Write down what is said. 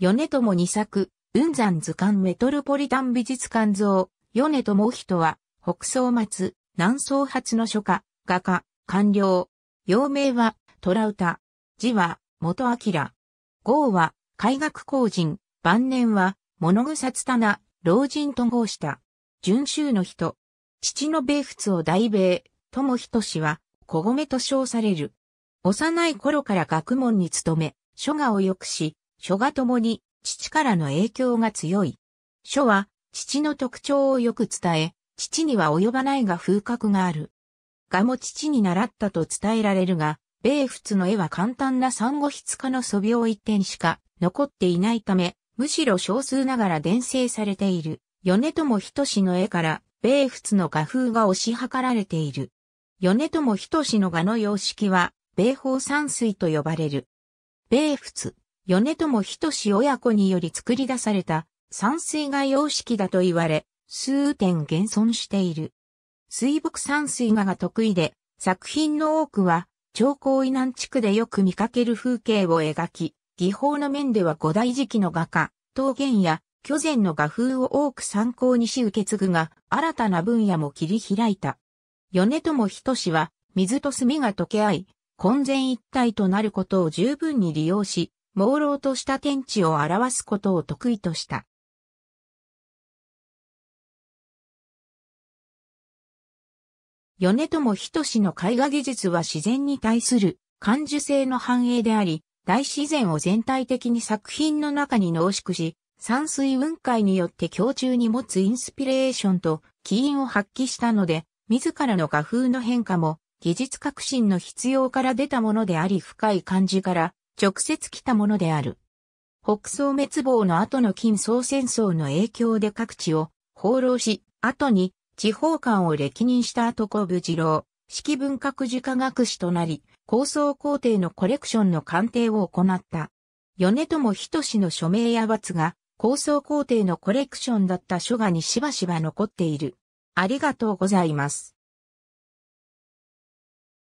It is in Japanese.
米友二作、雲山図鑑メトロポリタン美術館像、米友人は、北総末、南総初の書家、画家、官僚。陽明は、虎歌。字は、元明。号は、海学工人。晩年は、物草つたな、老人と号した。順州の人。父の米仏を大米、友人氏は、小米と称される。幼い頃から学問に勤め、書画をよくし、書がともに父からの影響が強い。書は父の特徴をよく伝え、父には及ばないが風格がある。画も父に習ったと伝えられるが、米仏の絵は簡単な産後筆化の素描一点しか残っていないため、むしろ少数ながら伝承されている。米友仁の絵から米仏の画風が推し量られている。米友仁の画の様式は、米法山水と呼ばれる。米仏。米友仁親子により作り出された山水画様式だと言われ、数点現存している。水墨山水画が得意で、作品の多くは、長江以南地区でよく見かける風景を描き、技法の面では五大時期の画家、桃源や巨前の画風を多く参考にし受け継ぐが、新たな分野も切り開いた。米友仁は、水と墨が溶け合い、混然一体となることを十分に利用し、朦朧とした天地を表すことを得意とした。米友仁の絵画技術は自然に対する感受性の反映であり、大自然を全体的に作品の中に濃縮し、山水雲海によって胸中に持つインスピレーションと起因を発揮したので、自らの画風の変化も技術革新の必要から出たものであり深い感じから直接来たものである。北宋滅亡の後の金宋戦争の影響で各地を放浪し、後に地方官を歴任した後小部次郎、式文学儒科学士となり、高層皇帝のコレクションの鑑定を行った。米友仁の署名や罰が、高層皇帝のコレクションだった書画にしばしば残っている。ありがとうございます。